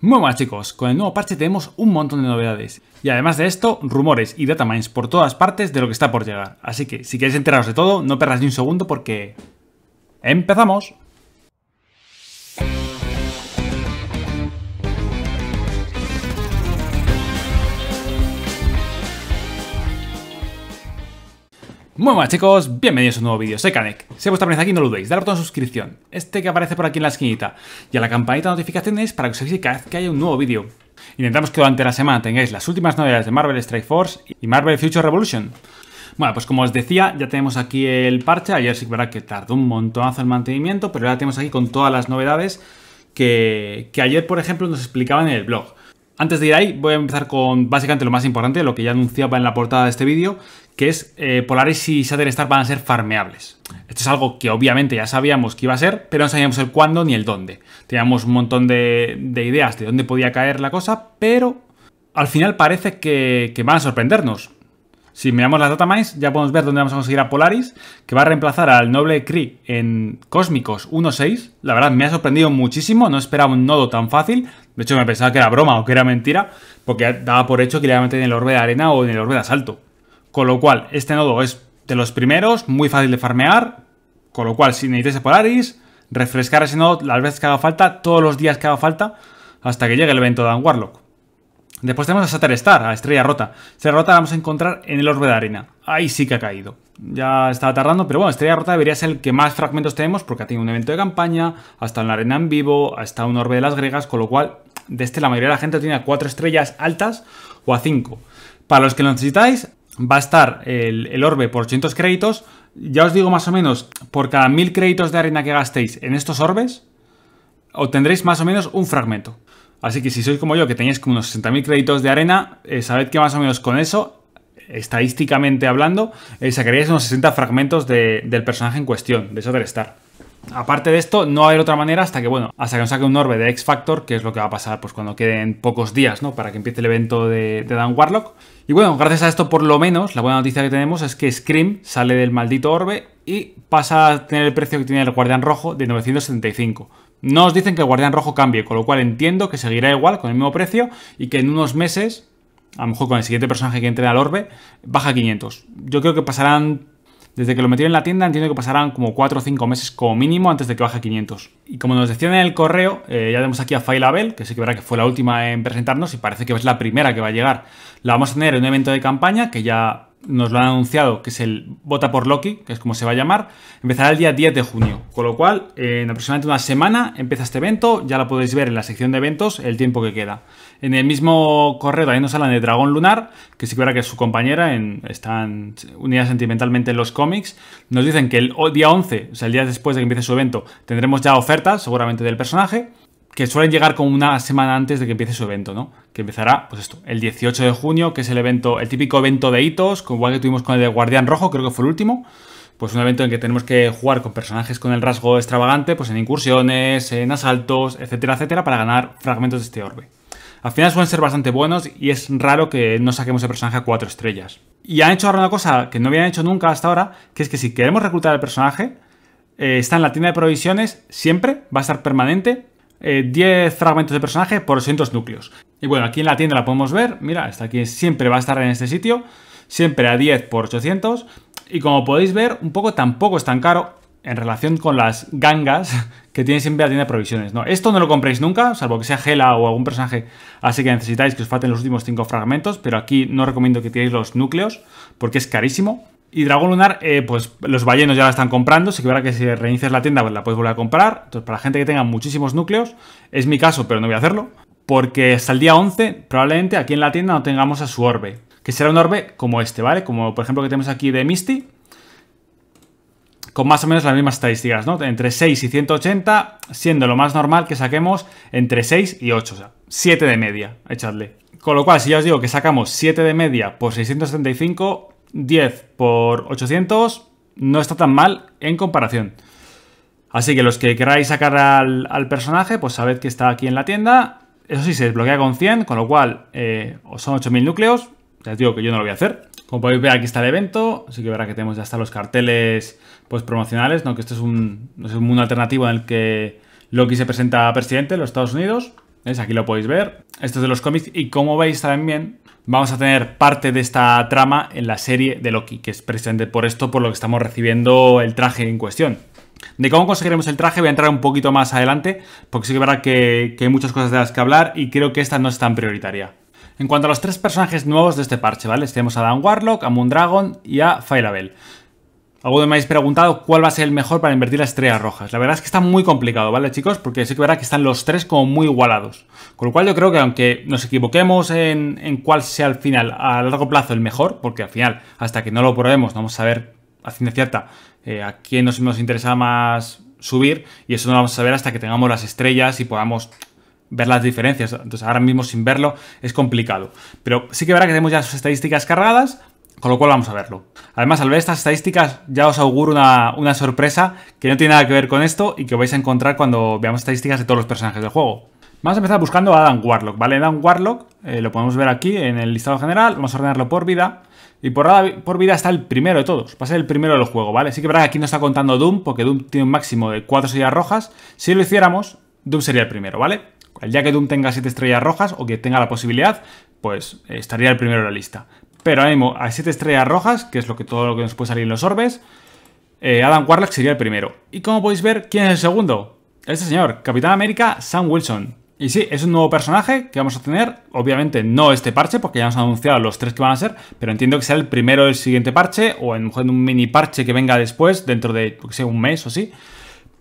Muy buenas chicos, con el nuevo parche tenemos un montón de novedades y además de esto, rumores y datamines por todas partes de lo que está por llegar. Así que si queréis enteraros de todo, no perdáis ni un segundo porque... ¡Empezamos! Muy buenas chicos, bienvenidos a un nuevo vídeo, soy Kanek Si os primera aquí no lo dudéis, dale al botón de suscripción Este que aparece por aquí en la esquinita Y a la campanita de notificaciones para que os avise cada vez que haya un nuevo vídeo Intentamos que durante la semana tengáis las últimas novedades de Marvel Strike Force y Marvel Future Revolution bueno, pues como os decía, ya tenemos aquí el parche. Ayer sí que que tardó un montonazo el mantenimiento, pero ahora tenemos aquí con todas las novedades que, que ayer, por ejemplo, nos explicaban en el blog. Antes de ir ahí, voy a empezar con básicamente lo más importante, lo que ya anunciaba en la portada de este vídeo, que es eh, Polaris y Star van a ser farmeables. Esto es algo que obviamente ya sabíamos que iba a ser, pero no sabíamos el cuándo ni el dónde. Teníamos un montón de, ideas de dónde podía caer la cosa, pero al final parece que van a sorprendernos. Si miramos las datamines, ya podemos ver dónde vamos a conseguir a Polaris, que va a reemplazar al Noble Kree en Cósmicos 1.6. La verdad, me ha sorprendido muchísimo, no esperaba un nodo tan fácil. De hecho, me pensaba que era broma o que era mentira, porque daba por hecho que le iba a meter en el orbe de arena o en el orbe de asalto. Con lo cual, este nodo es de los primeros, muy fácil de farmear, con lo cual, si necesitáis a Polaris, refrescar ese nodo las veces que haga falta, todos los días que haga falta, hasta que llegue el evento de Dan Warlock. Después tenemos a Star, a Estrella Rota. Estrella Rota la vamos a encontrar en el orbe de arena. Ahí sí que ha caído. Ya estaba tardando, pero bueno, Estrella Rota debería ser el que más fragmentos tenemos porque ha tenido un evento de campaña, hasta estado en la arena en vivo, hasta un orbe de las griegas, con lo cual de este la mayoría de la gente tiene a 4 estrellas altas o a 5. Para los que lo necesitáis, va a estar el, el orbe por 800 créditos. Ya os digo más o menos, por cada 1000 créditos de arena que gastéis en estos orbes, obtendréis más o menos un fragmento. Así que si sois como yo, que tenéis como unos 60.000 créditos de arena, eh, sabed que más o menos con eso, estadísticamente hablando, eh, sacaríais unos 60 fragmentos del personaje en cuestión, de Star. Aparte de esto, no va a haber otra manera hasta que, bueno, hasta que nos saque un orbe de X Factor, que es lo que va a pasar pues cuando queden pocos días, ¿no? Para que empiece el evento de, Dan Warlock. Y bueno, gracias a esto por lo menos, la buena noticia que tenemos es que Scream sale del maldito orbe y pasa a tener el precio que tiene el Guardián Rojo de 975. Nos dicen que el guardián rojo cambie, con lo cual entiendo que seguirá igual, con el mismo precio, y que en unos meses, a lo mejor con el siguiente personaje que entre al orbe, baja 500. Yo creo que pasarán, desde que lo metieron en la tienda, entiendo que pasarán como 4 o 5 meses como mínimo antes de que baje 500. Y como nos decían en el correo, eh, ya tenemos aquí a Failabel, que sí que verá que fue la última en presentarnos y parece que es la primera que va a llegar. La vamos a tener en un evento de campaña que ya nos lo han anunciado, que es el Vota por Loki, que es como se va a llamar, empezará el día 10 de junio. Con lo cual, en aproximadamente una semana empieza este evento, ya lo podéis ver en la sección de eventos el tiempo que queda. En el mismo correo también nos hablan de Dragón Lunar, que si fuera que es su compañera, están unidas sentimentalmente en los cómics. Nos dicen que el día 11, o sea, el día después de que empiece su evento, tendremos ya ofertas seguramente del personaje que suelen llegar como una semana antes de que empiece su evento, ¿no? Que empezará, pues esto, el 18 de junio, que es el evento, el típico evento de hitos, igual que tuvimos con el de Guardián Rojo, creo que fue el último. Pues un evento en que tenemos que jugar con personajes con el rasgo extravagante, pues en incursiones, en asaltos, etcétera, etcétera, para ganar fragmentos de este orbe. Al final suelen ser bastante buenos y es raro que no saquemos el personaje a cuatro estrellas. Y han hecho ahora una cosa que no habían hecho nunca hasta ahora, que es que si queremos reclutar al personaje, eh, está en la tienda de provisiones, siempre va a estar permanente 10 eh, fragmentos de personaje por 800 núcleos. Y bueno, aquí en la tienda la podemos ver. Mira, hasta aquí siempre va a estar en este sitio. Siempre a 10 por 800. Y como podéis ver, un poco tampoco es tan caro en relación con las gangas que tiene siempre la tienda de provisiones. ¿no? Esto no lo compréis nunca, salvo que sea Gela o algún personaje así que necesitáis que os falten los últimos 5 fragmentos, pero aquí no recomiendo que tiréis los núcleos porque es carísimo. Y Dragón Lunar, eh, pues los ballenos ya la están comprando. Así que verá que si reinicias la tienda, pues, la puedes volver a comprar. Entonces, para la gente que tenga muchísimos núcleos, es mi caso, pero no voy a hacerlo. Porque hasta el día 11, probablemente aquí en la tienda no tengamos a su orbe. Que será un orbe como este, ¿vale? Como por ejemplo que tenemos aquí de Misty. Con más o menos las mismas estadísticas, ¿no? Entre 6 y 180, siendo lo más normal que saquemos entre 6 y 8. O sea, 7 de media, echadle. Con lo cual, si ya os digo que sacamos 7 de media por 675 10 por 800 no está tan mal en comparación. Así que los que queráis sacar al, personaje, pues sabed que está aquí en la tienda. Eso sí, se desbloquea con 100, con lo cual eh, son 8000 núcleos. Ya os digo que yo no lo voy a hacer. Como podéis ver, aquí está el evento. Así que verá que tenemos ya hasta los carteles pues, promocionales, ¿no? Que esto es un, es un mundo alternativo en el que Loki se presenta presidente de los Estados Unidos. es Aquí lo podéis ver. Esto es de los cómics. Y como veis también, vamos a tener parte de esta trama en la serie de Loki, que es precisamente por esto por lo que estamos recibiendo el traje en cuestión. De cómo conseguiremos el traje voy a entrar un poquito más adelante, porque sí que que, hay muchas cosas de las que hablar y creo que esta no es tan prioritaria. En cuanto a los tres personajes nuevos de este parche, ¿vale? Tenemos a Dan Warlock, a Moondragon y a Failabel. Algunos me habéis preguntado cuál va a ser el mejor para invertir las estrellas rojas. La verdad es que está muy complicado, ¿vale, chicos? Porque sí que verá que están los tres como muy igualados. Con lo cual yo creo que aunque nos equivoquemos en, cuál sea al final, a largo plazo, el mejor, porque al final, hasta que no lo probemos, no vamos a ver a ciencia cierta eh, a quién nos, interesa más subir, y eso no lo vamos a ver hasta que tengamos las estrellas y podamos ver las diferencias. Entonces, ahora mismo sin verlo es complicado. Pero sí que verá que tenemos ya sus estadísticas cargadas. Con lo cual vamos a verlo. Además, al ver estas estadísticas, ya os auguro una, sorpresa que no tiene nada que ver con esto y que vais a encontrar cuando veamos estadísticas de todos los personajes del juego. Vamos a empezar buscando a Adam Warlock, ¿vale? Adam Warlock eh, lo podemos ver aquí en el listado general, vamos a ordenarlo por vida. Y por, vida está el primero de todos, va a ser el primero del juego, ¿vale? Sí que verdad que aquí no está contando Doom, porque Doom tiene un máximo de 4 estrellas rojas. Si lo hiciéramos, Doom sería el primero, ¿vale? El que Doom tenga 7 estrellas rojas o que tenga la posibilidad, pues eh, estaría el primero de la lista. Pero ahora mismo, a 7 estrellas rojas, que es lo que todo lo que nos puede salir en los orbes, eh, Adam Warlock sería el primero. Y como podéis ver, ¿quién es el segundo? Este señor, Capitán América Sam Wilson. Y sí, es un nuevo personaje que vamos a tener, obviamente no este parche, porque ya hemos anunciado los tres que van a ser, pero entiendo que sea el primero del siguiente parche, o en un mini parche que venga después, dentro de, un mes o así.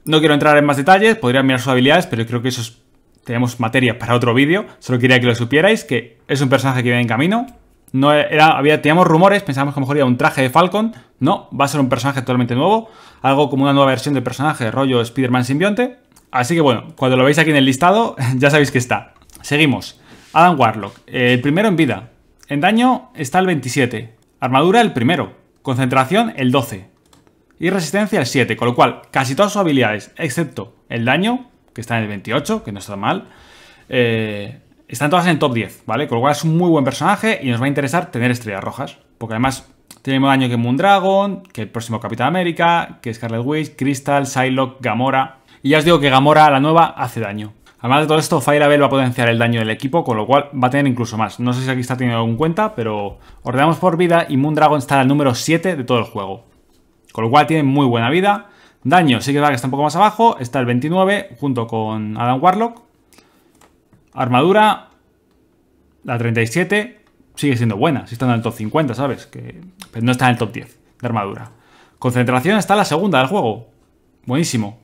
No quiero entrar en más detalles, podría mirar sus habilidades, pero creo que eso tenemos materia para otro vídeo, solo quería que lo supierais, que es un personaje que viene en camino, no era, había, teníamos rumores, pensábamos que a mejor un traje de Falcon. No, va a ser un personaje totalmente nuevo. Algo como una nueva versión del personaje, rollo Spider-Man simbionte. Así que bueno, cuando lo veis aquí en el listado, ya sabéis que está. Seguimos. Adam Warlock, el primero en vida. En daño está el 27. Armadura el primero. Concentración el 12. Y resistencia el 7. Con lo cual, casi todas sus habilidades, excepto el daño, que está en el 28, que no está mal. Eh, están todas en top 10, ¿vale? Con lo cual es un muy buen personaje y nos va a interesar tener estrellas rojas. Porque además tiene el mismo daño que Moondragon, que el próximo Capitán América, que Scarlet Witch, Crystal, Psylocke, Gamora. Y ya os digo que Gamora, la nueva, hace daño. Además de todo esto, Fire va a potenciar el daño del equipo, con lo cual va a tener incluso más. No sé si aquí está teniendo en cuenta, pero ordenamos por vida y Moondragon está el número 7 de todo el juego. Con lo cual tiene muy buena vida. Daño, sí que es que está un poco más abajo, está el 29 junto con Adam Warlock. Armadura, la 37, sigue siendo buena. Si está en el top 50, ¿sabes? Que, pero no está en el top 10 de armadura. Concentración está la segunda del juego. Buenísimo.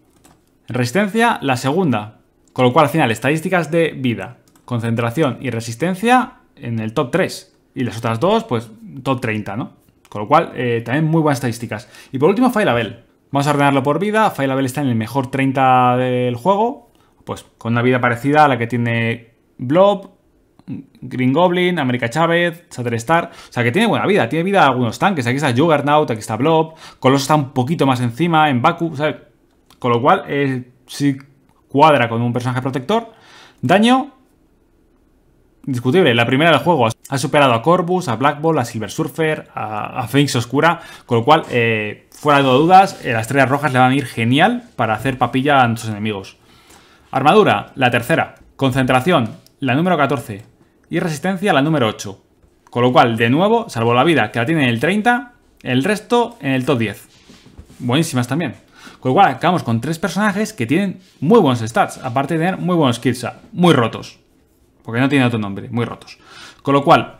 Resistencia, la segunda. Con lo cual, al final, estadísticas de vida, concentración y resistencia en el top 3. Y las otras dos, pues, top 30, ¿no? Con lo cual, eh, también muy buenas estadísticas. Y por último, Failabel. Vamos a ordenarlo por vida. Failabel está en el mejor 30 del juego pues con una vida parecida a la que tiene Blob, Green Goblin, América Chávez, Shatterstar. O sea, que tiene buena vida. Tiene vida algunos tanques. Aquí está Juggernaut, aquí está Blob. Colossus está un poquito más encima en Baku, ¿sabes? Con lo cual, eh, si cuadra con un personaje protector. Daño. Discutible. La primera del juego ha superado a Corbus, a Black Ball, a Silver Surfer, a, Phoenix Oscura. Con lo cual, eh, fuera de dudas, eh, las estrellas rojas le van a ir genial para hacer papilla a nuestros enemigos. Armadura, la tercera. Concentración, la número 14. Y resistencia, la número 8. Con lo cual, de nuevo, salvo la vida que la tiene en el 30, el resto en el top 10. Buenísimas también. Con lo cual, acabamos con tres personajes que tienen muy buenos stats, aparte de tener muy buenos kills, muy rotos. Porque no tiene otro nombre, muy rotos. Con lo cual,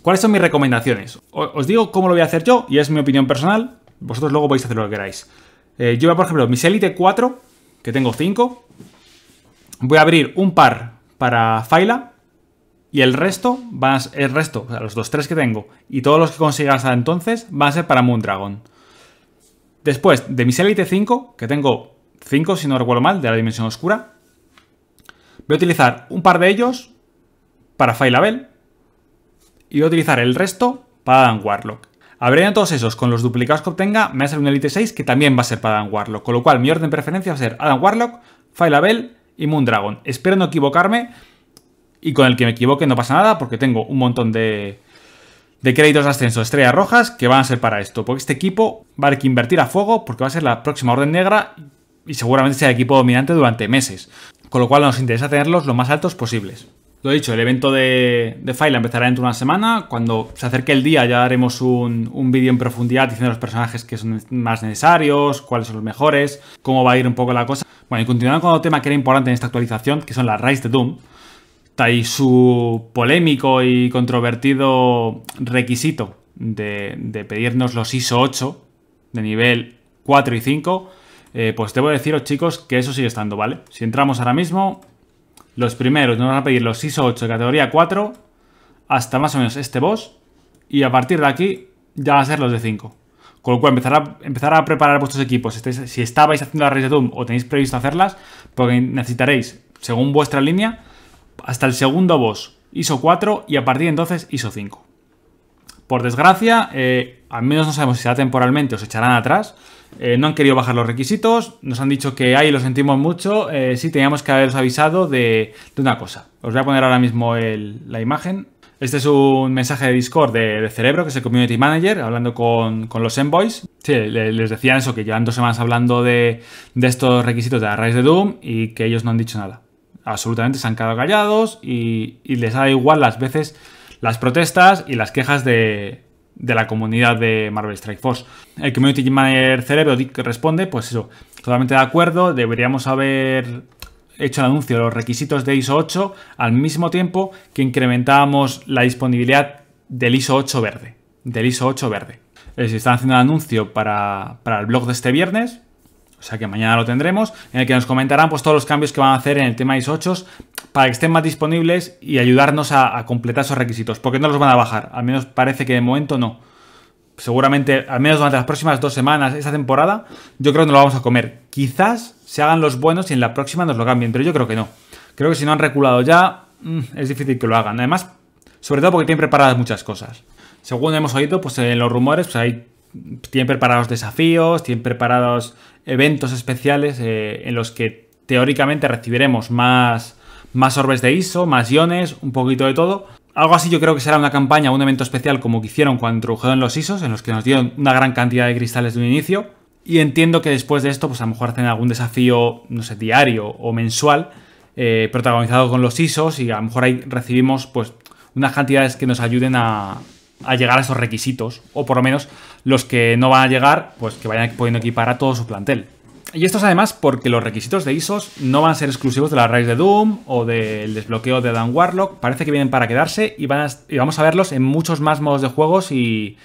¿cuáles son mis recomendaciones? Os digo cómo lo voy a hacer yo, y es mi opinión personal. Vosotros luego podéis hacer lo que queráis. Eh, yo, por ejemplo, mis Elite 4, que tengo 5, Voy a abrir un par para Faila y el resto, el resto, o sea, los dos tres que tengo y todos los que consiga hasta entonces van a ser para Moondragon. Después de mis Elite 5, que tengo 5 si no recuerdo mal, de la Dimensión Oscura, voy a utilizar un par de ellos para Failabel y voy a utilizar el resto para Dan Warlock. Abriendo todos esos con los duplicados que obtenga, me va a ser un Elite 6 que también va a ser para Dan Warlock, con lo cual mi orden de preferencia va a ser Adam Warlock, Failabel y Dragon, Espero no equivocarme y con el que me equivoque no pasa nada porque tengo un montón de, créditos de ascenso estrellas rojas que van a ser para esto. Porque este equipo va a haber que invertir a fuego porque va a ser la próxima orden negra y seguramente sea el equipo dominante durante meses. Con lo cual nos interesa tenerlos lo más altos posibles. Lo he dicho, el evento de, de File empezará dentro de una semana. Cuando se acerque el día ya haremos un, vídeo en profundidad diciendo los personajes que son más necesarios, cuáles son los mejores, cómo va a ir un poco la cosa. Bueno, y continuando con otro tema que era importante en esta actualización, que son las Rise de Doom. Y su polémico y controvertido requisito de, pedirnos los ISO 8 de nivel 4 y 5, eh, pues debo deciros chicos que eso sigue estando, ¿vale? Si entramos ahora mismo, los primeros nos van a pedir los ISO 8 de categoría 4 hasta más o menos este boss. Y a partir de aquí ya van a ser los de 5. Con lo cual, empezar a, empezar a preparar vuestros equipos. Si, estabais haciendo la raíz de Doom o tenéis previsto hacerlas, porque necesitaréis, según vuestra línea, hasta el segundo boss ISO 4 y a partir de entonces ISO 5. Por desgracia, eh, al menos no sabemos si será temporalmente o se echarán atrás. Eh, no han querido bajar los requisitos, nos han dicho que ahí lo sentimos mucho, eh, sí teníamos que haberlos avisado de, una cosa. Os voy a poner ahora mismo la imagen. Este es un mensaje de Discord de, Cerebro, que es el Community Manager, hablando con, los Envoys. Sí, les decían eso, que llevan dos semanas hablando de, estos requisitos de la raíz de Doom y que ellos no han dicho nada. Absolutamente se han quedado callados y, y les da igual las veces las protestas y las quejas de, de la comunidad de Marvel Strike Force. El Community Manager Cerebro responde, pues eso, totalmente de acuerdo, deberíamos haber hecho el anuncio de los requisitos de ISO 8 al mismo tiempo que incrementábamos la disponibilidad del ISO 8 verde, del ISO 8 verde. si están haciendo el anuncio para, para el blog de este viernes, o sea que mañana lo tendremos, en el que nos comentarán pues todos los cambios que van a hacer en el tema ISO 8 para que estén más disponibles y ayudarnos a, completar esos requisitos, porque no los van a bajar, al menos parece que de momento no. Seguramente, al menos durante las próximas dos semanas, esta temporada, yo creo que no lo vamos a comer. Quizás se hagan los buenos y en la próxima nos lo cambien, pero yo creo que no. Creo que si no han reculado ya, mm, es difícil que lo hagan. Además, sobre todo porque tienen preparadas muchas cosas. Según hemos oído, pues en los rumores, pues hay. tienen preparados desafíos, tienen preparados eventos especiales eh, en los que teóricamente recibiremos más, más orbes de ISO, más iones, un poquito de todo. Algo así yo creo que será una campaña, un evento especial como que hicieron cuando introdujeron los ISOs, en los que nos dieron una gran cantidad de cristales de un inicio. Y entiendo que después de esto, pues a lo mejor hacen algún desafío, no sé, diario o mensual, eh, protagonizado con los ISOs y a lo mejor ahí recibimos pues unas cantidades que nos ayuden a, a llegar a esos requisitos, o por lo menos los que no van a llegar, pues que vayan pudiendo equipar a todo su plantel. Y esto es además porque los requisitos de ISOs no van a ser exclusivos de la raíz de Doom o del desbloqueo de Dan Warlock, parece que vienen para quedarse y, van y vamos a verlos en muchos más modos de juegos y,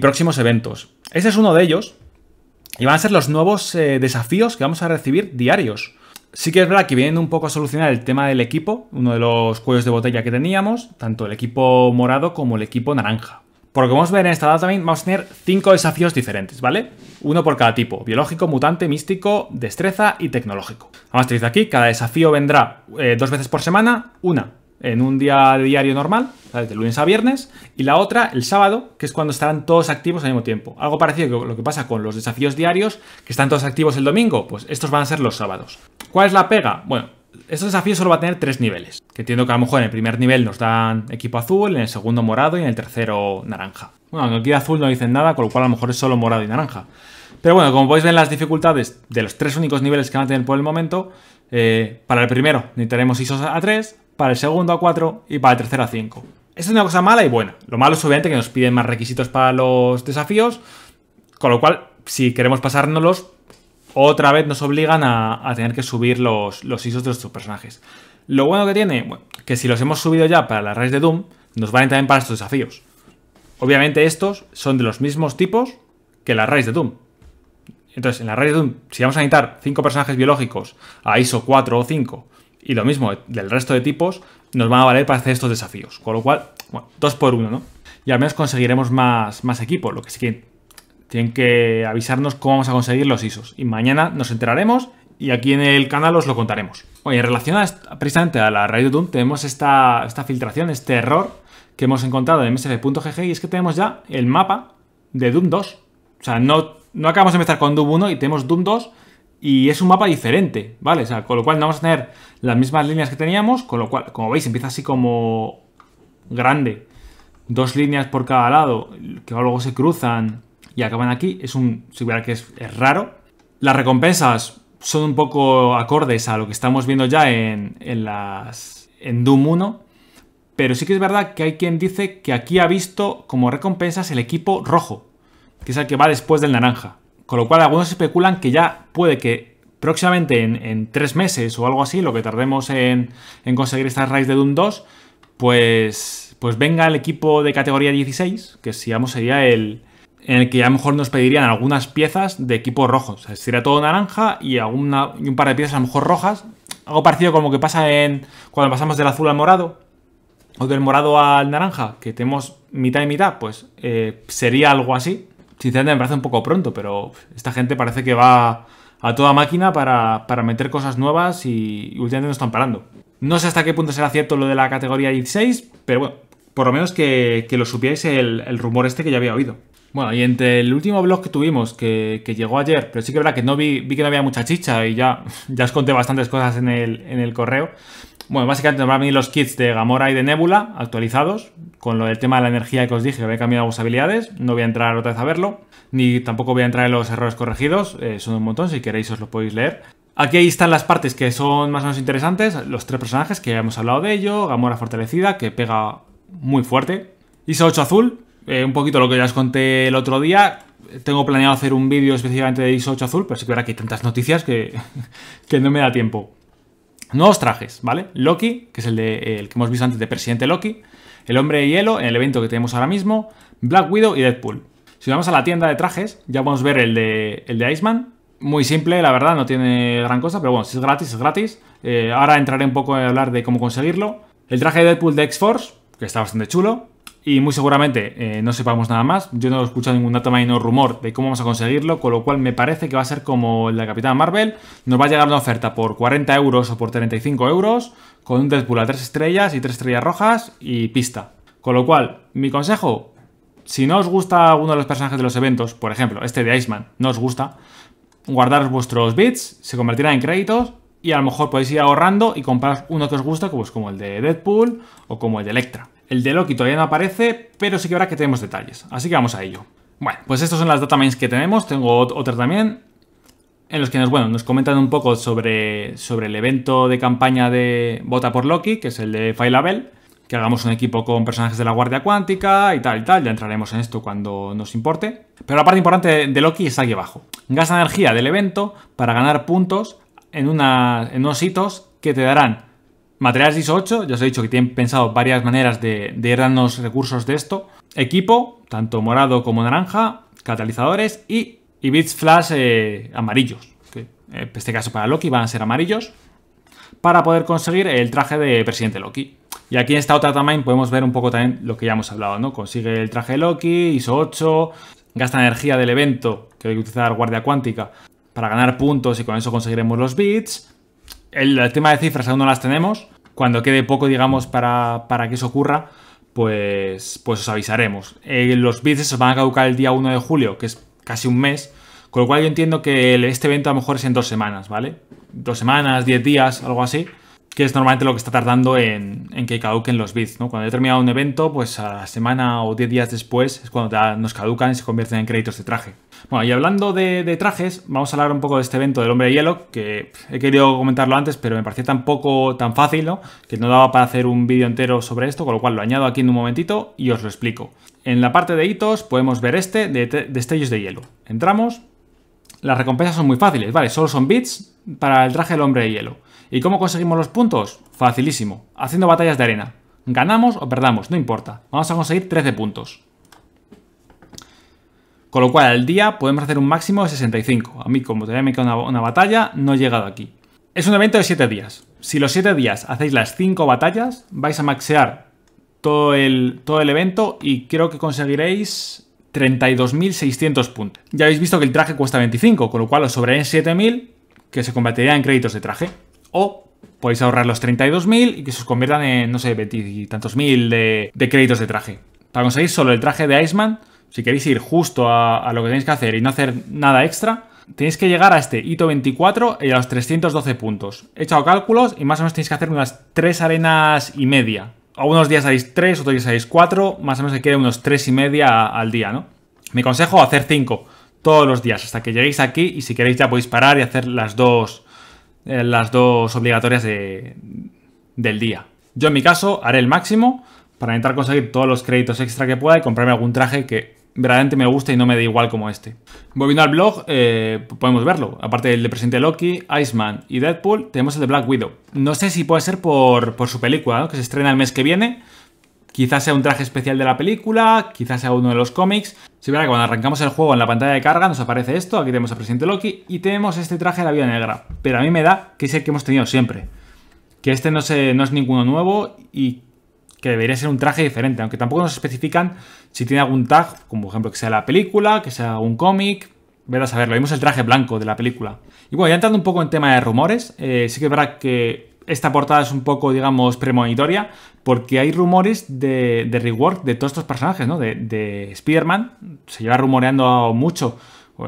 próximos eventos. ese es uno de ellos y van a ser los nuevos eh, desafíos que vamos a recibir diarios. Sí que es verdad que vienen un poco a solucionar el tema del equipo, uno de los cuellos de botella que teníamos, tanto el equipo morado como el equipo naranja. Por lo que vamos a ver en esta data también, vamos a tener 5 desafíos diferentes, ¿vale? Uno por cada tipo, biológico, mutante, místico, destreza y tecnológico. Vamos a dice aquí, cada desafío vendrá eh, dos veces por semana, una en un día diario normal, de lunes a viernes, y la otra el sábado, que es cuando estarán todos activos al mismo tiempo. Algo parecido a lo que pasa con los desafíos diarios, que están todos activos el domingo, pues estos van a ser los sábados. ¿Cuál es la pega? Bueno, estos desafíos solo va a tener tres niveles, que entiendo que a lo mejor en el primer nivel nos dan equipo azul, en el segundo morado y en el tercero naranja. Bueno, aquí de azul no dicen nada, con lo cual a lo mejor es solo morado y naranja. Pero bueno, como podéis ver las dificultades de los tres únicos niveles que van a tener por el momento, eh, para el primero necesitaremos ISOs a 3, para el segundo a 4 y para el tercero a 5. Esto es una cosa mala y buena. Lo malo es obviamente que nos piden más requisitos para los desafíos, con lo cual, si queremos pasárnoslos, otra vez nos obligan a, tener que subir los, los ISOs de nuestros personajes. Lo bueno que tiene, que si los hemos subido ya para la raíz de Doom, nos valen también para estos desafíos. Obviamente estos son de los mismos tipos que la raíz de Doom. Entonces, en la raíz de Doom, si vamos a necesitar 5 personajes biológicos a ISO 4 o 5 y lo mismo, del resto de tipos nos van a valer para hacer estos desafíos. Con lo cual, bueno, dos por uno, ¿no? Y al menos conseguiremos más, más equipos, lo que sí que tienen que avisarnos cómo vamos a conseguir los ISOs. Y mañana nos enteraremos y aquí en el canal os lo contaremos. Oye, en relación a, precisamente a la raíz de Doom, tenemos esta, esta filtración, este error que hemos encontrado en msf.gg y es que tenemos ya el mapa de Doom 2. O sea, no, no acabamos de empezar con Doom 1 y tenemos Doom 2 y es un mapa diferente, ¿vale? O sea, con lo cual no vamos a tener las mismas líneas que teníamos, con lo cual, como veis, empieza así como grande, dos líneas por cada lado, que luego se cruzan y acaban aquí, es un hubiera que es, raro. Las recompensas son un poco acordes a lo que estamos viendo ya en, en, las en Doom 1, pero sí que es verdad que hay quien dice que aquí ha visto como recompensas el equipo rojo, que es el que va después del naranja. Con lo cual algunos especulan que ya puede que próximamente en, tres meses o algo así, lo que tardemos en, conseguir estas raids de Doom 2, pues, pues venga el equipo de categoría 16, que vamos sería el, en el que a lo mejor nos pedirían algunas piezas de equipo rojo. O sea, sería todo naranja y, alguna, y un par de piezas a lo mejor rojas. Algo parecido como que pasa en cuando pasamos del azul al morado o del morado al naranja, que tenemos mitad y mitad, pues eh, sería algo así sinceramente me parece un poco pronto, pero esta gente parece que va a toda máquina para, meter cosas nuevas y, últimamente no están parando. No sé hasta qué punto será cierto lo de la categoría 16, pero bueno, por lo menos que, lo supierais el, el rumor este que ya había oído. Bueno, y entre el último blog que tuvimos, que, llegó ayer, pero sí que es verdad que no vi, que no había mucha chicha y ya, ya os conté bastantes cosas en el, correo. Bueno, básicamente nos van a venir los kits de Gamora y de Nebula actualizados, con lo del tema de la energía que os dije, que había cambiado algunas habilidades, no voy a entrar otra vez a verlo, ni tampoco voy a entrar en los errores corregidos, eh, son un montón, si queréis os lo podéis leer. Aquí están las partes que son más o menos interesantes, los tres personajes que ya hemos hablado de ello, Gamora fortalecida, que pega muy fuerte, Isa 8 azul, eh, un poquito lo que ya os conté el otro día. Tengo planeado hacer un vídeo específicamente de x 8 azul, pero sí que ahora hay tantas noticias que, no me da tiempo. Nuevos trajes, ¿vale? Loki, que es el, que hemos visto antes de Presidente Loki, el Hombre de Hielo, en el evento que tenemos ahora mismo, Black Widow y Deadpool. Si vamos a la tienda de trajes, ya podemos ver el de, el de Iceman, muy simple, la verdad, no tiene gran cosa, pero bueno, si es gratis, es gratis. Eh, ahora entraré un poco a hablar de cómo conseguirlo. El traje de Deadpool de X-Force, que está bastante chulo y muy seguramente eh, no sepamos nada más. Yo no he escuchado ningún dato más rumor de cómo vamos a conseguirlo, con lo cual me parece que va a ser como la Capitana Marvel. Nos va a llegar una oferta por 40 euros o por 35 euros, con un Deadpool a 3 estrellas y 3 estrellas rojas y pista. Con lo cual, mi consejo, si no os gusta alguno de los personajes de los eventos, por ejemplo, este de Iceman, no os gusta, guardaros vuestros bits, se convertirán en créditos y a lo mejor podéis ir ahorrando y comprar uno que os gusta, pues como el de Deadpool o como el de Electra. El de Loki todavía no aparece, pero sí que ahora que tenemos detalles. Así que vamos a ello. Bueno, pues estas son las datamines que tenemos. Tengo otra también. En los que nos, bueno, nos comentan un poco sobre, sobre el evento de campaña de Vota por Loki, que es el de Failabel. Que hagamos un equipo con personajes de la Guardia Cuántica y tal y tal. Ya entraremos en esto cuando nos importe. Pero la parte importante de Loki está aquí abajo. Gasta energía del evento para ganar puntos en, una, en unos hitos que te darán Materiales ISO 8, ya os he dicho que tienen pensado varias maneras de, de ir darnos recursos de esto. Equipo, tanto morado como naranja, catalizadores y, bits flash eh, amarillos. en este caso para Loki van a ser amarillos. Para poder conseguir el traje de presidente Loki. Y aquí en esta otra timeline podemos ver un poco también lo que ya hemos hablado, ¿no? Consigue el traje de Loki, ISO 8, gasta energía del evento, que hay que utilizar guardia cuántica, para ganar puntos y con eso conseguiremos los bits el, tema de cifras aún no las tenemos. Cuando quede poco, digamos, para, que eso ocurra, pues, pues os avisaremos. Eh, los bits se van a caducar el día 1 de julio, que es casi un mes. Con lo cual yo entiendo que este evento a lo mejor es en dos semanas, ¿vale? Dos semanas, diez días, algo así que es normalmente lo que está tardando en, que caduquen los bits. ¿no? Cuando he terminado un evento, pues a la semana o 10 días después es cuando nos caducan y se convierten en créditos de traje. Bueno, y hablando de, trajes, vamos a hablar un poco de este evento del Hombre de Hielo, que he querido comentarlo antes, pero me parecía tan poco, tan fácil, ¿no? que no daba para hacer un vídeo entero sobre esto, con lo cual lo añado aquí en un momentito y os lo explico. En la parte de hitos podemos ver este de destellos de hielo. Entramos, las recompensas son muy fáciles, vale, solo son bits para el traje del Hombre de Hielo. ¿Y cómo conseguimos los puntos? Facilísimo, haciendo batallas de arena. Ganamos o perdamos, no importa. Vamos a conseguir 13 puntos. Con lo cual, al día podemos hacer un máximo de 65. A mí, como todavía me queda una, batalla, no he llegado aquí. Es un evento de 7 días. Si los 7 días hacéis las 5 batallas, vais a maxear todo el, todo el evento y creo que conseguiréis 32.600 puntos. Ya habéis visto que el traje cuesta 25, con lo cual os sobrarán 7.000 que se convertirían en créditos de traje o podéis ahorrar los 32.000 y que se os conviertan en, no sé, 20 y tantos mil de, créditos de traje. Para conseguir solo el traje de Iceman, si queréis ir justo a, lo que tenéis que hacer y no hacer nada extra, tenéis que llegar a este hito 24 y a los 312 puntos. He echado cálculos y más o menos tenéis que hacer unas 3 arenas y media. Algunos días haréis 3, otros días haréis 4, más o menos se quiere unos 3 y media al día, ¿no? Me consejo, hacer 5 todos los días hasta que lleguéis aquí y si queréis ya podéis parar y hacer las dos eh, las dos obligatorias de, del día. Yo en mi caso haré el máximo para intentar conseguir todos los créditos extra que pueda y comprarme algún traje que verdaderamente me guste y no me dé igual como este. Volviendo al blog, eh, podemos verlo. Aparte del de presente Loki, Iceman y Deadpool, tenemos el de Black Widow. No sé si puede ser por, por su película, que se estrena el mes que viene. Quizás sea un traje especial de la película, quizás sea uno de los cómics. Si verá que cuando arrancamos el juego en la pantalla de carga nos aparece esto, aquí tenemos a presidente Loki y tenemos este traje de la vida negra. Pero a mí me da que es el que hemos tenido siempre. Que este no, es ninguno nuevo y que debería ser un traje diferente, aunque tampoco nos especifican si tiene algún tag, como por ejemplo que sea la película, que sea un cómic, verás a ver, lo vimos el traje blanco de la película. Y bueno, ya entrando un poco en tema de rumores, eh, sí que es verdad que esta portada es un poco, digamos, premonitoria, porque hay rumores de, de rework de todos estos personajes, ¿no? De, de Spider-Man, se lleva rumoreando mucho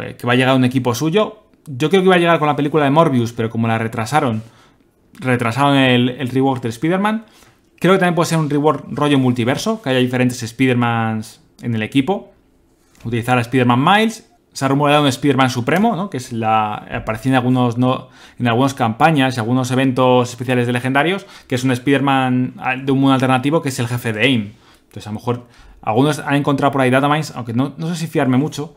eh, que va a llegar un equipo suyo. Yo creo que iba a llegar con la película de Morbius, pero como la retrasaron, retrasaron el, el rework de Spider-Man. Creo que también puede ser un rework rollo multiverso, que haya diferentes Spider-Mans en el equipo. Utilizar a Spider-Man Miles se ha rumoreado un Spider-Man Supremo, que es la aparecía en algunos en algunas campañas y algunos eventos especiales de legendarios, que es un Spider-Man ah, de un mundo alternativo que es el jefe de AIM. Entonces, a lo mejor algunos han encontrado por ahí datamines, aunque no, sé si fiarme mucho,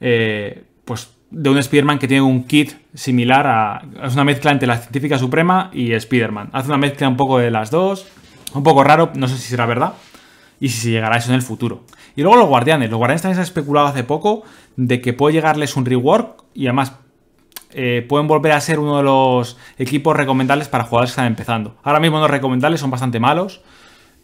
eh, pues de un Spider-Man que tiene un kit similar a. Es una mezcla entre la científica suprema y Spider-Man. Hace una mezcla un poco de las dos, un poco raro, no sé si será verdad y si se llegará eso en el futuro. Y luego los guardianes. Los guardianes también se han especulado hace poco de que puede llegarles un rework y además eh, pueden volver a ser uno de los equipos recomendables para jugadores que están empezando. Ahora mismo no recomendables, son bastante malos.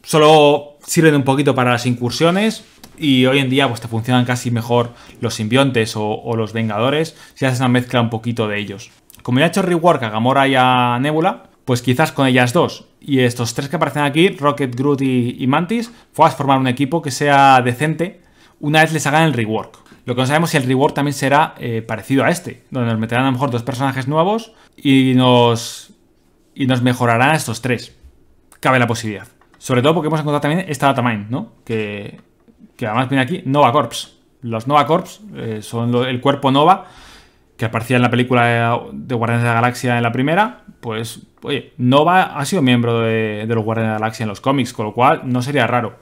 Solo sirven un poquito para las incursiones y hoy en día pues te funcionan casi mejor los simbiontes o, o los vengadores si haces una mezcla un poquito de ellos. Como ya he hecho rework a Gamora y a Nebula, pues quizás con ellas dos y estos tres que aparecen aquí, Rocket, Groot y, Mantis, puedas formar un equipo que sea decente una vez les hagan el rework. Lo que no sabemos es si el rework también será eh, parecido a este, donde nos meterán a lo mejor dos personajes nuevos y nos, y nos mejorarán a estos tres. Cabe la posibilidad. Sobre todo porque hemos encontrado también esta datamine, ¿no? Que, que además viene aquí, Nova Corps. Los Nova Corps eh, son el cuerpo Nova que aparecía en la película de, de Guardianes de la Galaxia en la primera, pues Oye, Nova ha sido miembro de, los Guardianes de la Galaxia en los cómics, con lo cual no sería raro.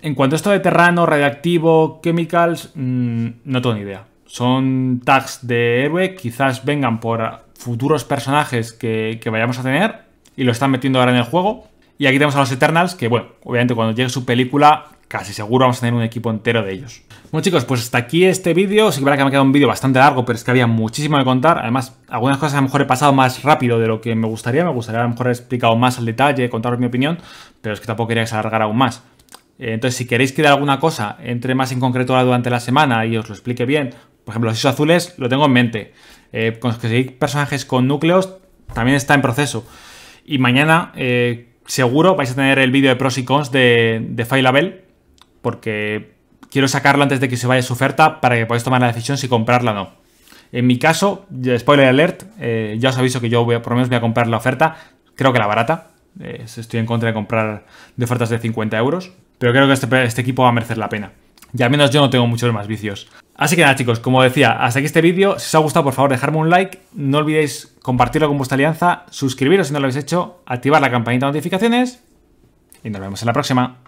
En cuanto a esto de Terrano, Radioactivo, Chemicals, mm, no tengo ni idea. Son tags de héroe, quizás vengan por futuros personajes que vayamos a tener y lo están metiendo ahora en el juego. Y aquí tenemos a los Eternals, que bueno, obviamente cuando llegue su película, casi seguro vamos a tener un equipo entero de ellos. Bueno chicos, pues hasta aquí este vídeo. Sí que que me ha quedado un vídeo bastante largo, pero es que había muchísimo que contar. Además, algunas cosas a lo mejor he pasado más rápido de lo que me gustaría. Me gustaría a lo mejor haber explicado más al detalle, contaros mi opinión, pero es que tampoco quería que aún más. Eh, entonces, si queréis que de alguna cosa entre más en concreto durante la semana y os lo explique bien, por ejemplo, los isos azules lo tengo en mente. Eh, con los que seguís personajes con núcleos también está en proceso. Y mañana... Eh, seguro vais a tener el vídeo de pros y cons de, de Fileable, porque quiero sacarlo antes de que se vaya su oferta para que podáis tomar la decisión si comprarla o no. En mi caso, spoiler alert, eh, ya os aviso que yo por lo menos voy a comprar la oferta, creo que la barata. Eh, estoy en contra de comprar de ofertas de 50 euros, pero creo que este, este equipo va a merecer la pena. Y al menos yo no tengo muchos más vicios. Así que nada chicos, como decía, hasta aquí este vídeo. Si os ha gustado, por favor, dejadme un like. No olvidéis compartirlo con vuestra alianza, suscribiros si no lo habéis hecho, activar la campanita de notificaciones y nos vemos en la próxima.